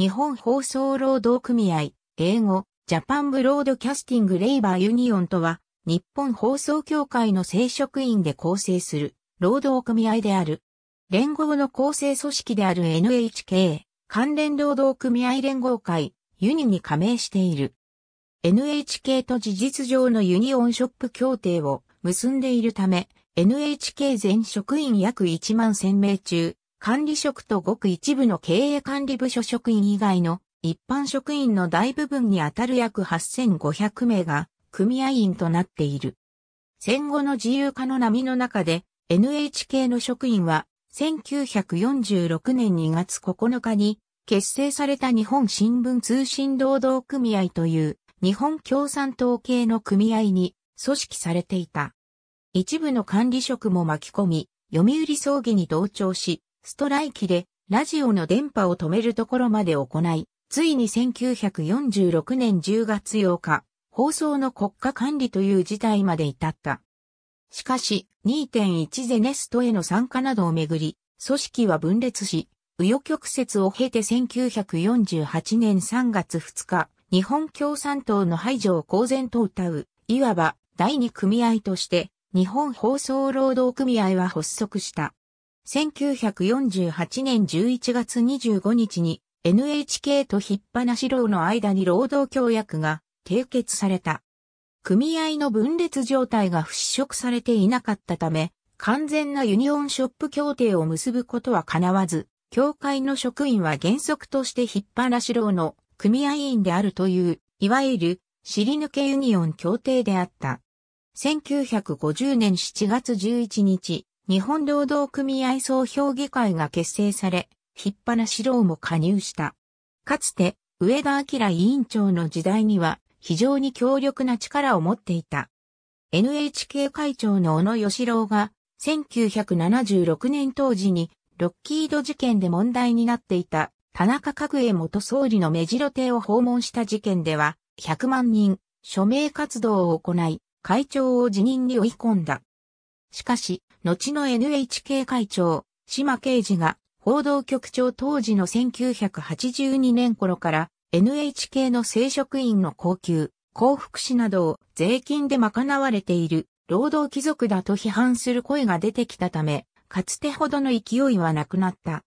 日本放送労働組合、英語、ジャパンブロードキャスティングレイバーユニオンとは、日本放送協会の正職員で構成する労働組合である。連合の構成組織である NHK、関連労働組合連合会、ユニに加盟している。NHK と事実上のユニオンショップ協定を結んでいるため、NHK 全職員約1万1000名中、管理職とごく一部の経営管理部署職員以外の一般職員の大部分にあたる約8500名が組合員となっている。戦後の自由化の波の中で NHK の職員は1946年2月9日に結成された日本新聞通信労働組合という日本共産党系の組合に組織されていた。一部の管理職も巻き込み、読売葬儀に同調し、ストライキでラジオの電波を止めるところまで行い、ついに1946年10月8日、放送の国家管理という事態まで至った。しかし、2.1ゼネストへの参加などをめぐり、組織は分裂し、右翼曲折を経て1948年3月2日、日本共産党の排除を公然と謳う、いわば第二組合として、日本放送労働組合は発足した。1948年11月25日に NHK と引っ放し労の間に労働協約が締結された。組合の分裂状態が払拭されていなかったため、完全なユニオンショップ協定を結ぶことは叶わず、協会の職員は原則として引っ放し労の組合員であるという、いわゆる尻抜けユニオン協定であった。1950年7月11日、日本労働組合総評議会が結成され、引っ張な資料も加入した。かつて、上田明委員長の時代には、非常に強力な力を持っていた。NHK 会長の小野義郎が、1976年当時に、ロッキード事件で問題になっていた、田中角栄元総理の目白邸を訪問した事件では、100万人、署名活動を行い、会長を辞任に追い込んだ。しかし、後の NHK 会長、島慶治が報道局長当時の1982年頃から NHK の正職員の高級、幸福士などを税金で賄われている労働貴族だと批判する声が出てきたため、かつてほどの勢いはなくなった。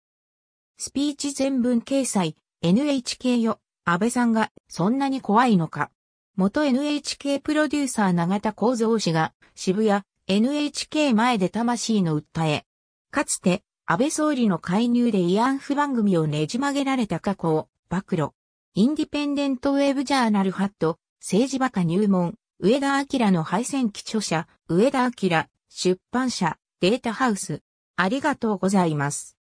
スピーチ全文掲載、NHK よ、安倍さんがそんなに怖いのか。元 NHK プロデューサー永田幸三氏が渋谷、NHK 前で魂の訴え。かつて、安倍総理の介入で慰安婦番組をねじ曲げられた過去を暴露。インディペンデントウェブジャーナルハット、政治バカ入門、上田明の敗戦記著者、上田明、出版社、データハウス。ありがとうございます。